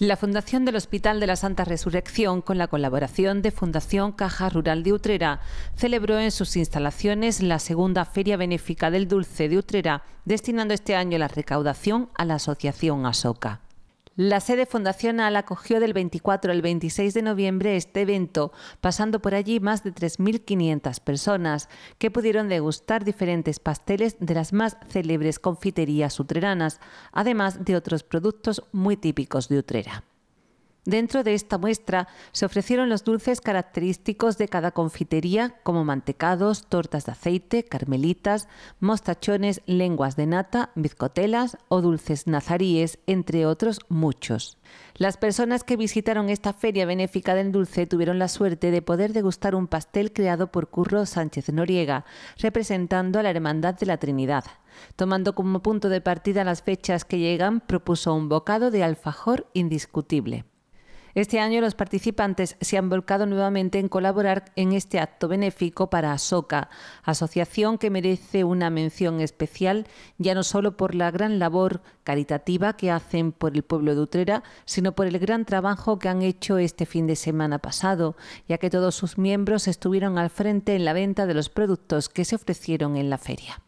La Fundación del Hospital de la Santa Resurrección, con la colaboración de Fundación Caja Rural de Utrera, celebró en sus instalaciones la segunda Feria Benéfica del Dulce de Utrera, destinando este año la recaudación a la Asociación ASOCA. La sede fundacional acogió del 24 al 26 de noviembre este evento, pasando por allí más de 3.500 personas, que pudieron degustar diferentes pasteles de las más célebres confiterías utreranas, además de otros productos muy típicos de Utrera. Dentro de esta muestra se ofrecieron los dulces característicos de cada confitería, como mantecados, tortas de aceite, carmelitas, mostachones, lenguas de nata, bizcotelas o dulces nazaríes, entre otros muchos. Las personas que visitaron esta feria benéfica del dulce tuvieron la suerte de poder degustar un pastel creado por Curro Sánchez Noriega, representando a la Hermandad de la Trinidad. Tomando como punto de partida las fechas que llegan, propuso un bocado de alfajor indiscutible. Este año los participantes se han volcado nuevamente en colaborar en este acto benéfico para ASOCA, asociación que merece una mención especial ya no solo por la gran labor caritativa que hacen por el pueblo de Utrera, sino por el gran trabajo que han hecho este fin de semana pasado, ya que todos sus miembros estuvieron al frente en la venta de los productos que se ofrecieron en la feria.